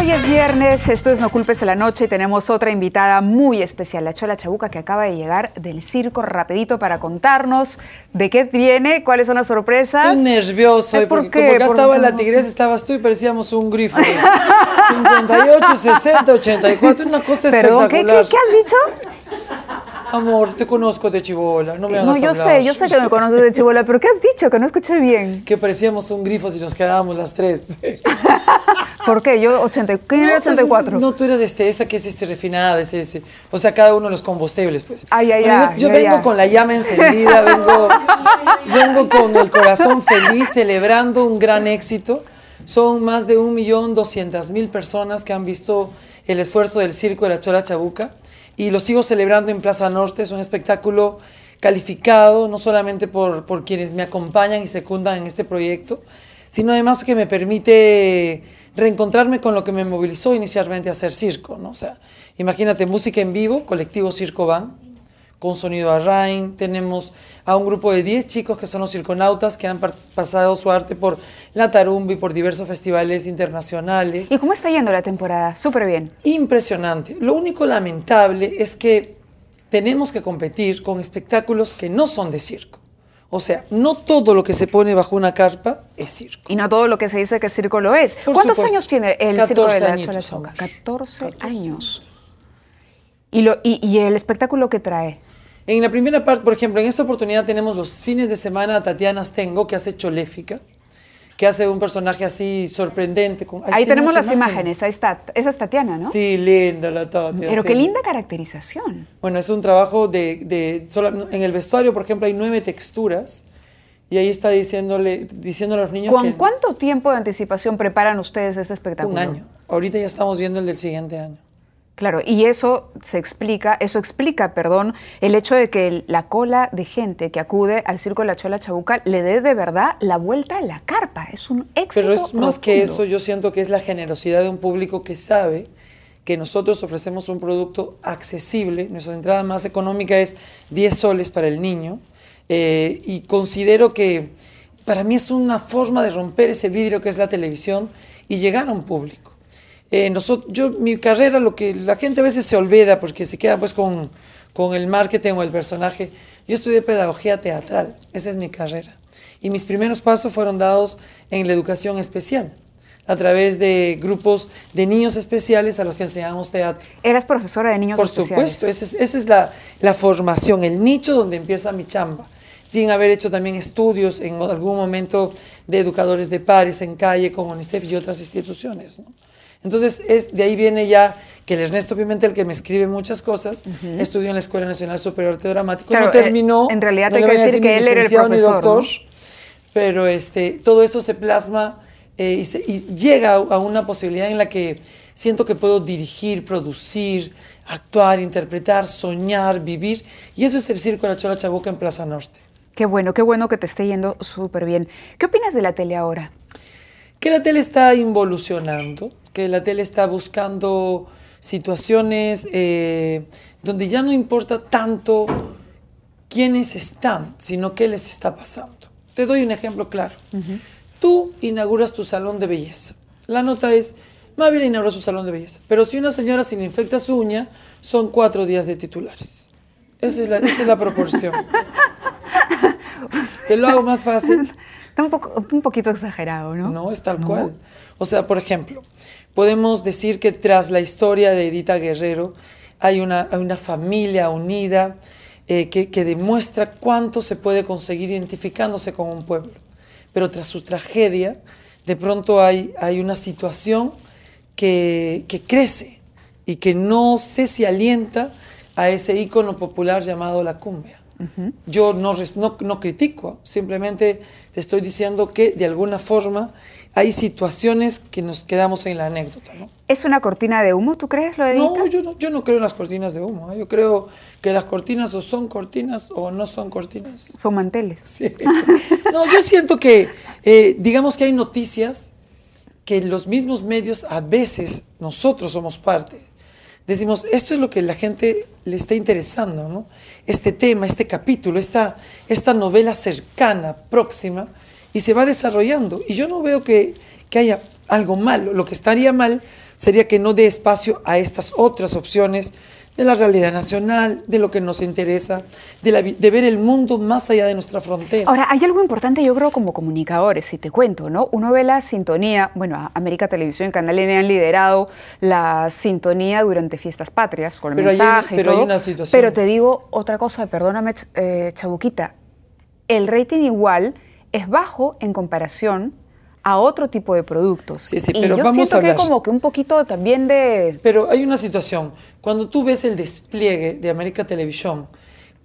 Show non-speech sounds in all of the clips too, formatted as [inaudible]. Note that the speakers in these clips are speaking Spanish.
Hoy es viernes, esto es No Culpes de la Noche y tenemos otra invitada muy especial, la Chola Chabuca, que acaba de llegar del circo rapidito para contarnos de qué viene, cuáles son las sorpresas. Estoy nervioso, eh, ¿Por porque qué? acá estaba la tigresa, estabas tú y parecíamos un grifo. 58, 60, 84, una cosa espectacular. qué has dicho? Amor, te conozco de chibola, no me hagas No, yo sé, yo sé que me conoces de chibola, pero ¿qué has dicho? Que no escuché bien. Que parecíamos un grifo si nos quedábamos las tres. [laughs] ¿Por qué? Yo 84. Pues, no, tú eres este, esa que es este refinada, ese, ese. O sea, cada uno de los combustibles, pues. Ay, ay, ay. Yo, vengo con la llama encendida, [laughs] vengo, vengo con el corazón feliz, celebrando un gran éxito. Son más de 1.200.000 personas que han visto el esfuerzo del circo de la Chola Chabuca y lo sigo celebrando en Plaza Norte. Es un espectáculo calificado no solamente por, quienes me acompañan y secundan en este proyecto, sino además que me permite reencontrarme con lo que me movilizó inicialmente a hacer circo. ¿no? sea, imagínate, música en vivo, colectivo Circo Van con Sonido Arrain, tenemos a un grupo de 10 chicos que son los circonautas que han pasado su arte por la tarumba y por diversos festivales internacionales. ¿Y cómo está yendo la temporada? Súper bien. Impresionante. Lo único lamentable es que tenemos que competir con espectáculos que no son de circo. O sea, no todo lo que se pone bajo una carpa es circo. Y no todo lo que se dice que circo lo es. ¿Cuántos años tiene el circo de la Chola 14, 14, años. ¿Y, lo, y el espectáculo que trae? En la primera parte, por ejemplo, en esta oportunidad tenemos los fines de semana a Tatiana Stengo, que hace Choléfica, que hace un personaje así sorprendente. ahí tenemos las imágenes? ahí está. Esa es Tatiana, ¿no? Sí, linda la Tatiana. Pero qué linda caracterización. Bueno, es un trabajo de, En el vestuario, por ejemplo, hay nueve texturas. Y ahí está diciéndole, diciendo a los niños. ¿Con cuánto tiempo de anticipación preparan ustedes este espectáculo? Un año. Ahorita ya estamos viendo el del siguiente año. Claro, y eso se explica, eso explica, perdón, el hecho de que la cola de gente que acude al Circo de la Chola Chabuca le dé de verdad la vuelta a la carpa. Es un éxito. Pero es más que eso, yo siento que es la generosidad de un público que sabe que nosotros ofrecemos un producto accesible. Nuestra entrada más económica es 10 soles para el niño. Eh, y considero que para mí es una forma de romper ese vidrio que es la televisión y llegar a un público. Eh, nosotros, yo, mi carrera, lo que la gente a veces se olvida porque se queda pues con, el marketing o el personaje. Yo estudié pedagogía teatral, esa es mi carrera. Y mis primeros pasos fueron dados en la educación especial, a través de grupos de niños especiales a los que enseñamos teatro. ¿Eras profesora de niños Por especiales? Por supuesto, esa es, la, la, formación, el nicho donde empieza mi chamba. Sin haber hecho también estudios en algún momento de educadores de pares en calle con UNICEF y otras instituciones. Entonces, es, de ahí viene ya que el Ernesto Pimentel, que me escribe muchas cosas, estudió en la Escuela Nacional Superior de Arte Dramático, no eh, terminó. En realidad, tengo que decir que él era el profesor. doctor, Pero este, todo eso se plasma eh, y, llega a una posibilidad en la que siento que puedo dirigir, producir, actuar, interpretar, soñar, vivir. Y eso es el Circo de la Chola Chabuca en Plaza Norte. Qué bueno, qué bueno que te esté yendo súper bien. ¿Qué opinas de la tele ahora? Que la tele está involucionando la tele está buscando situaciones eh, donde ya no importa tanto quiénes están, sino qué les está pasando. Te doy un ejemplo claro. Tú inauguras tu salón de belleza. La nota es, Mabel inauguró su salón de belleza, pero si una señora se infecta su uña, son cuatro días de titulares. Esa es la, esa es la proporción. [laughs] Te lo hago más fácil. Está un, poquito exagerado, ¿no? No, es tal cual. O sea, por ejemplo, podemos decir que tras la historia de Edita Guerrero hay una, familia unida eh, que, demuestra cuánto se puede conseguir identificándose con un pueblo. Pero tras su tragedia, de pronto hay, hay una situación que, que, crece y que no sé si alienta a ese ícono popular llamado la cumbia. Yo no, critico, simplemente te estoy diciendo que de alguna forma hay situaciones que nos quedamos en la anécdota. ¿Es una cortina de humo, tú crees, lo de no yo, no, yo no creo en las cortinas de humo. ¿eh? Yo creo que las cortinas o son cortinas o no son cortinas. Son manteles. [laughs] no, yo siento que, eh, digamos que hay noticias que los mismos medios a veces nosotros somos parte decimos, esto es lo que la gente le está interesando, ¿no? Este tema, este capítulo, esta, esta novela cercana, próxima, y se va desarrollando. Y yo no veo que, que haya algo malo. Lo que estaría mal sería que no dé espacio a estas otras opciones de la realidad nacional, de lo que nos interesa, de, la, de, ver el mundo más allá de nuestra frontera. Ahora, hay algo importante, yo creo, como comunicadores, si te cuento, ¿no? Uno ve la sintonía, bueno, América Televisión y Canal N han liderado la sintonía durante fiestas patrias, con el mensaje. pero hay una situación. Pero te digo otra cosa, perdóname, eh, Chabuquita, el rating igual es bajo en comparación a otro tipo de productos. pero y yo vamos siento a como que un poquito también de... Pero hay una situación, cuando tú ves el despliegue de América Televisión,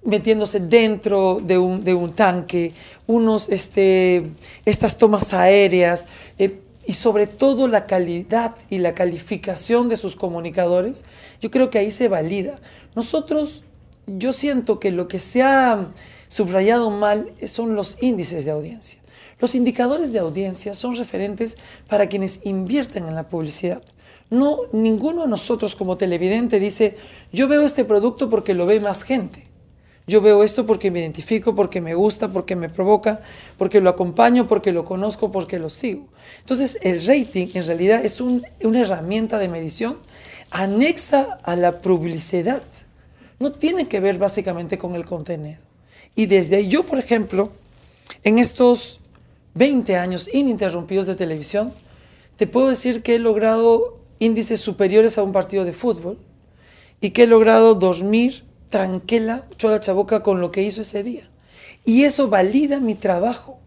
metiéndose dentro de un, tanque, unos, este, estas tomas aéreas, eh, y sobre todo la calidad y la calificación de sus comunicadores, yo creo que ahí se valida. Nosotros, yo siento que lo que se ha subrayado mal son los índices de audiencia. Los indicadores de audiencia son referentes para quienes invierten en la publicidad. No, ninguno de nosotros como televidente dice, yo veo este producto porque lo ve más gente. Yo veo esto porque me identifico, porque me gusta, porque me provoca, porque lo acompaño, porque lo conozco, porque lo sigo. Entonces, el rating en realidad es una herramienta de medición anexa a la publicidad. No tiene que ver básicamente con el contenido. Y desde ahí, yo, por ejemplo, en estos 20 años ininterrumpidos de televisión, te puedo decir que he logrado índices superiores a un partido de fútbol y que he logrado dormir tranquila, chola chaboca con lo que hizo ese día. Y eso valida mi trabajo.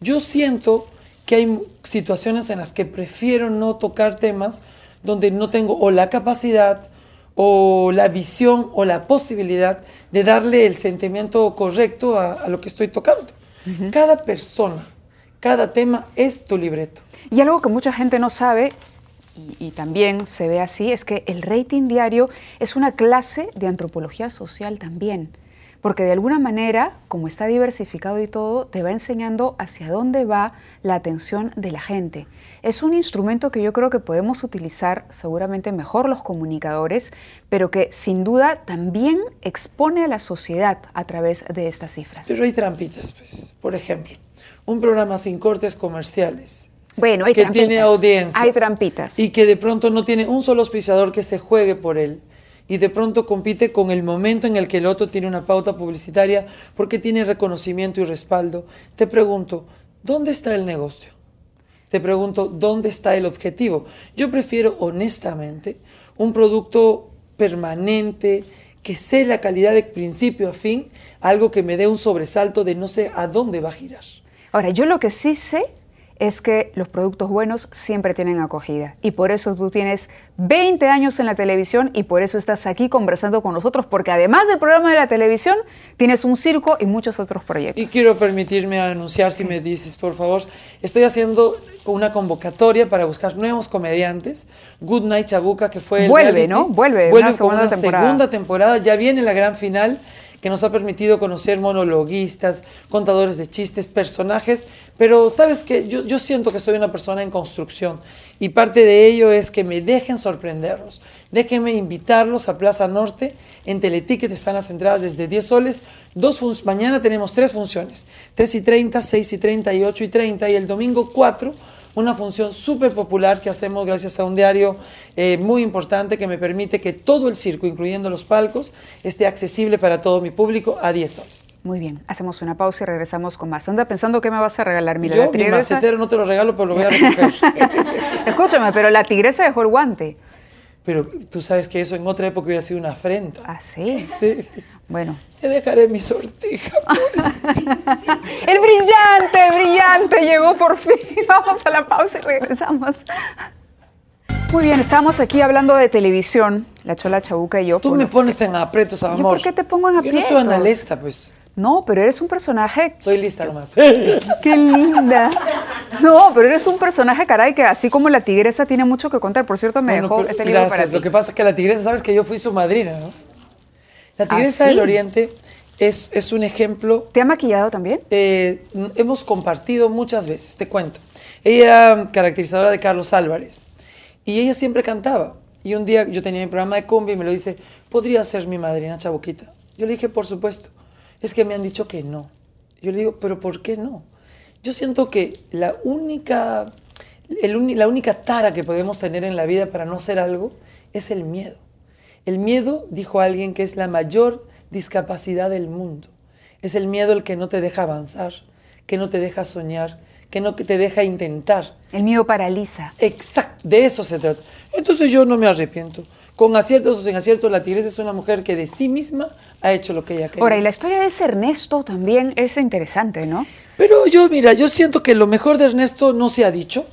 Yo siento que hay situaciones en las que prefiero no tocar temas donde no tengo o la capacidad o la visión o la posibilidad de darle el sentimiento correcto a, lo que estoy tocando. Cada persona cada tema es tu libreto. Y algo que mucha gente no sabe, y, también se ve así, es que el rating diario es una clase de antropología social también. Porque de alguna manera, como está diversificado y todo, te va enseñando hacia dónde va la atención de la gente. Es un instrumento que yo creo que podemos utilizar seguramente mejor los comunicadores, pero que sin duda también expone a la sociedad a través de estas cifras. Pero hay trampitas, pues. Por ejemplo, un programa sin cortes comerciales. Bueno, hay que tiene audiencia. Hay trampitas. Y que de pronto no tiene un solo auspiciador que se juegue por él. Y de pronto compite con el momento en el que el otro tiene una pauta publicitaria porque tiene reconocimiento y respaldo. Te pregunto, ¿dónde está el negocio? Te pregunto, ¿dónde está el objetivo? Yo prefiero honestamente un producto permanente, que sé la calidad de principio a fin, algo que me dé un sobresalto de no sé a dónde va a girar. Ahora, yo lo que sí sé es que los productos buenos siempre tienen acogida. Y por eso tú tienes 20 años en la televisión y por eso estás aquí conversando con nosotros, porque además del programa de la televisión, tienes un circo y muchos otros proyectos. Y quiero permitirme anunciar, si me dices, por favor, estoy haciendo una convocatoria para buscar nuevos comediantes. Good Night Chabuca, que fue el Vuelve, ¿no? Vuelve, Vuelve con una segunda temporada. Ya viene la gran final que nos ha permitido conocer monologuistas, contadores de chistes, personajes, pero sabes que yo, siento que soy una persona en construcción y parte de ello es que me dejen sorprenderlos, déjenme invitarlos a Plaza Norte, en Teleticket están las entradas desde 10 soles, dos mañana tenemos tres funciones, 3 y 30, 6 y 30 y 8 y 30 y el domingo 4 una función súper popular que hacemos gracias a un diario eh, muy importante que me permite que todo el circo, incluyendo los palcos, esté accesible para todo mi público a 10 horas. Muy bien, hacemos una pausa y regresamos con más. Anda pensando qué me vas a regalar, mira. Yo la mi macetero no te lo regalo, pero lo voy a [laughs] recoger. [laughs] Escúchame, pero la tigresa dejó el guante. Pero tú sabes que eso en otra época hubiera sido una afrenta. ¿Ah, sí? Bueno. Te dejaré mi sortija. Pues. [laughs] el brillante, brillante llegó por fin. Vamos a la pausa y regresamos. Muy bien, estamos aquí hablando de televisión, la Chola Chabuca y yo. Tú me pones en aprietos, amor. ¿Por qué te pongo en aprietos? Yo no lista, analista, pues. No, pero eres un personaje. Soy lista nomás. [laughs] Qué linda. No, pero eres un personaje, caray, que así como la tigresa tiene mucho que contar. Por cierto, me dejó este pues, libro para ti. Lo que pasa es que la tigresa, sabes que yo fui su madrina, ¿no? La ¿Ah, tigresa del Oriente es, es, un ejemplo. ¿Te ha maquillado también? Eh, hemos compartido muchas veces, te cuento. Ella era caracterizadora de Carlos Álvarez y ella siempre cantaba. Y un día yo tenía mi programa de combi y me lo dice, ¿podría ser mi madrina Chabuquita? Yo le dije, por supuesto. Es que me han dicho que no. Yo le digo, ¿pero por qué no? Yo siento que la única, la única tara que podemos tener en la vida para no hacer algo es el miedo. El miedo, dijo alguien, que es la mayor discapacidad del mundo. Es el miedo el que no te deja avanzar, que no te deja soñar, que no te deja intentar. El miedo paraliza. Exacto, de eso se trata. Entonces yo no me arrepiento. Con aciertos o sin aciertos, la tigresa es una mujer que de sí misma ha hecho lo que ella quería. Ahora, y la historia de ese Ernesto también es interesante, ¿no? Pero yo, mira, yo siento que lo mejor de Ernesto no se ha dicho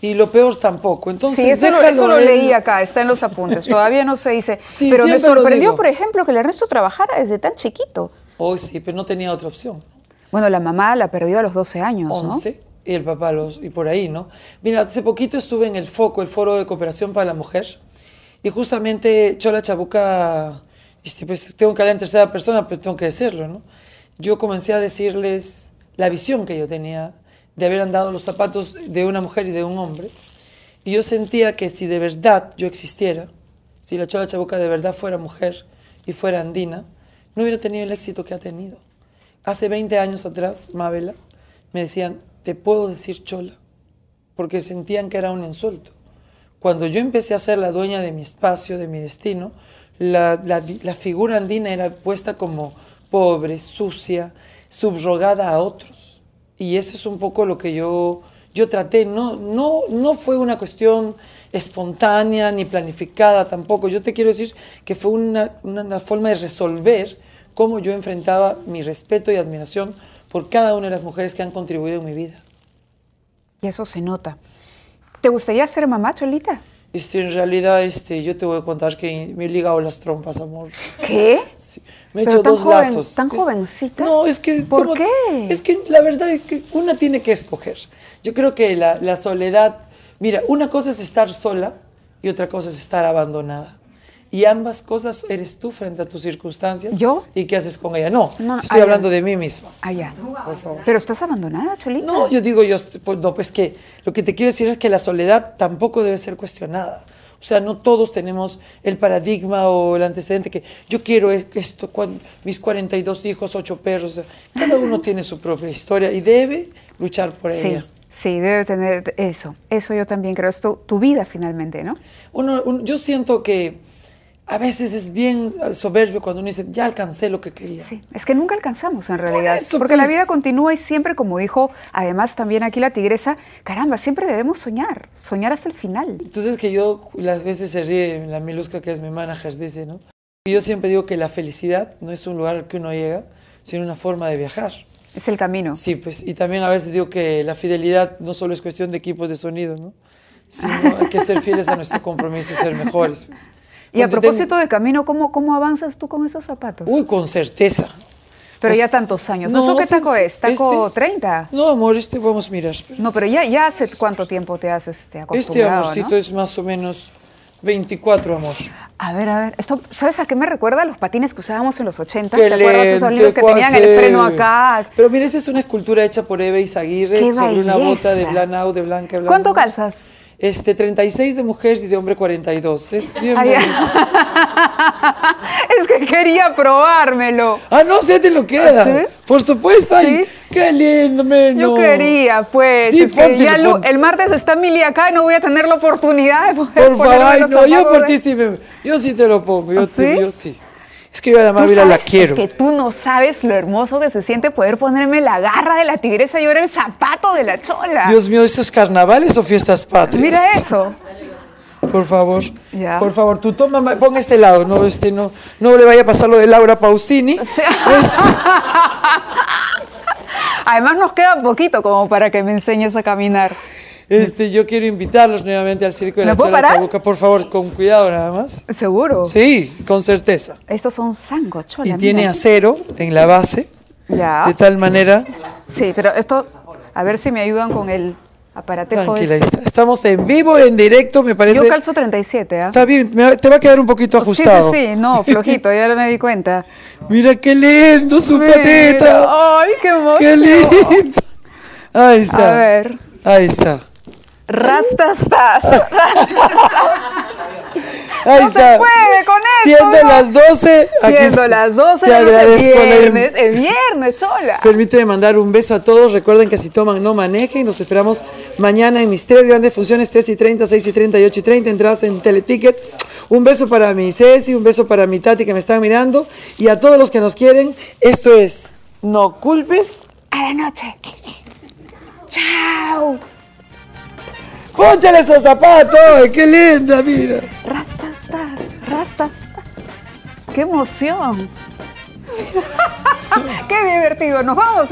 y lo peor tampoco. Entonces, sí, eso, lo, leí acá, está en los apuntes, todavía no se dice. [laughs] pero me sorprendió, por ejemplo, que el Ernesto trabajara desde tan chiquito. oh, sí, pero no tenía otra opción. Bueno, la mamá la perdió a los 12 años, ¿no? y el papá los, y por ahí, ¿no? Mira, hace poquito estuve en el FOCO, el Foro de Cooperación para la Mujer, y justamente Chola Chabuca, pues tengo que hablar en tercera persona, pero tengo que decirlo, ¿no? Yo comencé a decirles la visión que yo tenía de haber andado los zapatos de una mujer y de un hombre, y yo sentía que si de verdad yo existiera, si la Chola Chabuca de verdad fuera mujer y fuera andina, no hubiera tenido el éxito que ha tenido. Hace 20 años atrás, Mabela, me decían, te puedo decir chola, porque sentían que era un insulto. Cuando yo empecé a ser la dueña de mi espacio, de mi destino, la, figura andina era puesta como pobre, sucia, subrogada a otros. Y eso es un poco lo que yo, yo traté. No, no, no fue una cuestión espontánea ni planificada tampoco. Yo te quiero decir que fue una forma de resolver cómo yo enfrentaba mi respeto y admiración por cada una de las mujeres que han contribuido en mi vida. Y eso se nota. ¿Te gustaría ser mamá, Cholita? Este, en realidad, este, yo te voy a contar que me he ligado las trompas, amor. ¿Qué? Me he hecho dos joven, lazos. ¿Tan jovencita? No, es que... ¿Por qué? Es que la verdad es que una tiene que escoger. Yo creo que la, la soledad... Mira, una cosa es estar sola y otra cosa es estar abandonada. Y ambas cosas eres tú frente a tus circunstancias. ¿Yo? ¿Y qué haces con ella? No, no estoy hablando de mí misma. Allá. Pero estás abandonada, Cholita. No, yo digo, yo, pues, no, pues que lo que te quiero decir es que la soledad tampoco debe ser cuestionada. O sea, no todos tenemos el paradigma o el antecedente que yo quiero esto, mis 42 hijos, 8 perros. Cada uno tiene su propia historia y debe luchar por ella. Sí, debe tener eso. Eso yo también creo. Es tu, vida finalmente, ¿no? Uno, yo siento que a veces es bien eh, soberbio cuando uno dice, ya alcancé lo que quería. Sí, es que nunca alcanzamos en realidad. porque la pues. vida continúa y siempre, como dijo además también aquí la tigresa, caramba, siempre debemos soñar, soñar hasta el final. Entonces que yo, las veces se ríe la milusca que es mi manager, dice, ¿no? Yo siempre digo que la felicidad no es un lugar al que uno llega, sino una forma de viajar. Es el camino. Sí, pues, y también a veces digo que la fidelidad no solo es cuestión de equipos de sonido, ¿no? Sino hay que ser fieles a nuestro compromiso y ser mejores, pues. Y a propósito de camino, ¿cómo, ¿cómo avanzas tú con esos zapatos? Uy, con certeza. Pero ya tantos años. No, sé qué taco es? ¿Taco 30? Este- no, amor, este vamos a mirar. No, pero ya, ya hace cuánto tiempo te haces este acostumbrado, Este amorcito es más o menos 24, amor. A ver, a ver, esto, ¿sabes a qué me recuerda los patines que usábamos en los 80? ¿Te acuerdas esos libros que tenían el freno acá? Pero mira, esa es una escultura hecha por Eve Izaguirre Zaguirre sobre una bota de blanau, de blanca, ¿Cuánto calzas? Este, 36 de mujeres y de hombre 42. Es bien [laughs] Es que quería probármelo. Ah, no, se te lo queda. Por supuesto. ¿Sí? Qué lindo, menú! Yo quería, pues. ya el martes está Mili acá y no voy a tener la oportunidad de poder Por favor, no, yo por ti sí, yo sí te lo pongo, yo ¿Ah, ¿Sí? yo sí. Es que yo a la la quiero. Es que tú no sabes lo hermoso que se siente poder ponerme la garra de la tigresa y ahora el zapato de la chola. Dios mío, esos carnavales o fiestas patrias? Mira eso. Por favor, por favor, tú toma, pon este lado, no, este, no, no le vaya a pasar lo de Laura Paustini. [laughs] Además nos queda poquito como para que me enseñes a caminar. Este, yo quiero invitarlos nuevamente al Circo de la Chola Chabuca, por favor, con cuidado nada más. ¿Seguro? Sí, con certeza. Estos son sangos, chola. Y tiene acero en la base. Ya. De tal manera. Sí, pero esto, a ver si me ayudan con el Aparatejo Tranquila, estamos en vivo, en directo, me parece. Yo calzo 37, ¿ah? Está bien, te va a quedar un poquito ajustado. Sí, sí, sí, no, [laughs] flojito, ya me di cuenta. Mira qué lindo su patita. pateta. Ay, qué bonito! Qué lindo. Ahí está. A ver. Ahí está. Rastastas. [laughs] Rastastas no se puede con esto. Siendo las 12. Siendo las 12. Te agradezco, viernes, el viernes, chola. Permíteme mandar un beso a todos. Recuerden que si toman, no manejen. Nos esperamos mañana en mis tres grandes funciones, 3 y 30, 6 y 30 y 8 y 30. Entradas en Teleticket. Un beso para mi Ceci, un beso para mi Tati que me está mirando. Y a todos los que nos quieren, esto es No culpes a la noche. ¡Chao! ¡Pónchale esos zapatos! ¡Qué linda, mira! Rasta rastas, rastas. ¡Qué emoción! [laughs] ¡Qué divertido! Nos vamos.